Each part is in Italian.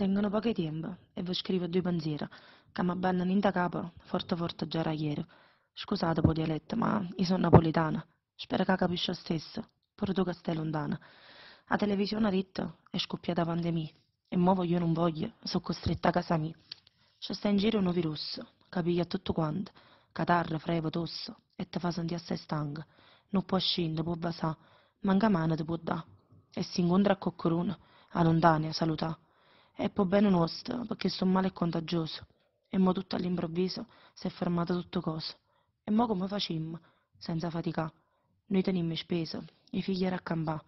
Tengono poche tiempo e vi scrivo due pensieri, che mi abbandono in da capo forte forte già era ieri. Scusate po' dialetto, ma io sono napoletana. Spero che capisci stesso, pure tu che stai lontana. La televisione ha detto è scoppiata la pandemia, e muovo io non voglio, sono costretta a casa mia. C'è sta in giro un virus, capiglia tutto quanto, catarra, frevo, tosso, e ti fa sentire assai stanca. Non può scendere, può basare, manca mano ti può dare. E si incontra a coccorona, a lontania, salutare e po bene nostro perché sto male è contagioso e mo tutto all'improvviso s'è fermato tutto coso e mo come facimmo? senza faticà Noi tenimm speso i figlieri a campà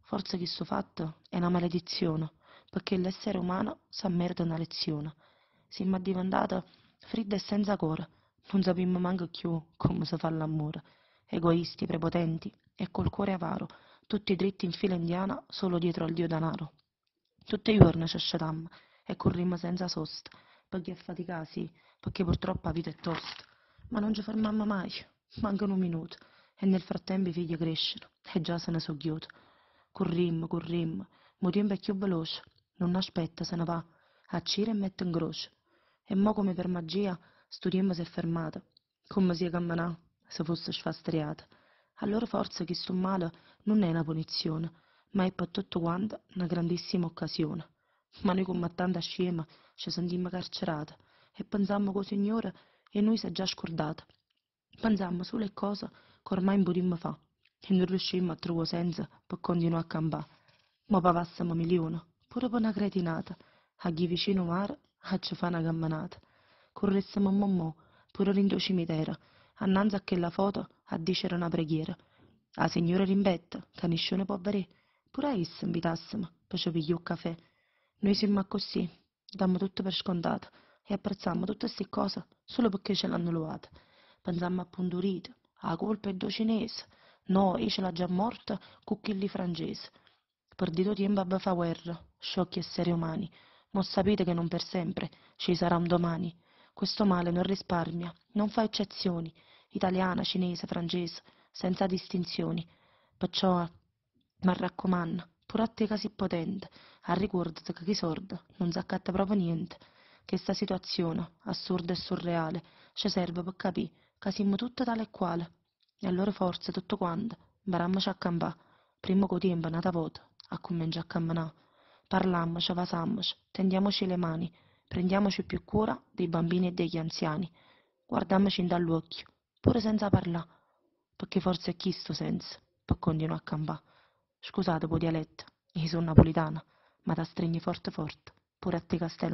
forse chi sto fatto è na maledizione perché l'essere umano sa merda una lezione m'ha addivantat fredda e senza core non sapimmo manco chiù come si fa l'amore egoisti prepotenti e col cuore avaro tutti dritti in fila indiana solo dietro al dio danaro Tutte i giorni ciasceram e corrimmo senza sosta, pecchè affaticasi, pecchè purtroppo la vita è tosta. Ma non ci fermammo mai, mancano un minuto, e nel frattempo i figli cresceno, e già se ne sogghiuto. Currimmo, currimmo, moriamo più veloce, non aspetta, se ne va, accira e mette in croce. E mo come per magia, storiemmo si è fermata, come si è camminata, se fosse sfastriata. Allora forse chi sto male non è una punizione, ma è per tutto quanto una grandissima occasione. Ma noi con tanta scema ci sentimmo carcerati e pensammo che Signore e noi si è già scordata. Pensammo solo a cosa che ormai potremmo fare e non riuscimmo a trovare senso per continuare a campare. Ma pavassammo milioni, pure per una cretinata, a chi vicino mare a ci fa una camminata. Corressimo mo mo, pure rinto cimitero, annanzi a quella foto a dicere una preghiera. A Signore rimbetta, che nessuno può vedere, pure iss invitassimo, facevo io caffè. Noi simmo così, dammo tutto per scontato e apprezzammo tutte queste cose solo perché ce l'hanno loata. Pensammo a Pondurito, a colpa è do cinese, no, e ce l'ha già morta con quelli francesi. Perdito tempo a fa guerra, sciocchi esseri umani, ma sapete che non per sempre, ci sarà un domani. Questo male non risparmia, non fa eccezioni, italiana, cinese, francese, senza distinzioni. Perciò ma raccomanda, pur a te ca si potente, arricurdati ca chi sorda non s'accatta proprio niente, che sta situazione, assurda e surreale, ci serve per capì ca siamo tutte tale e quale. E allora forse tutto quanto, barammoci a campà, primo co tempo nata vota, a comincia a camminà. Parlammoci, vasammoci, tendiamoci le mani, prendiamoci più cura dei bambini e degli anziani, guardammoci in dall'occhio, pure senza parlare, perché forse è questo senso, per continuare a campà. Scusate po' dialetto, i sun napolitana, ma t'astrinni forte forte, pure a te ca stai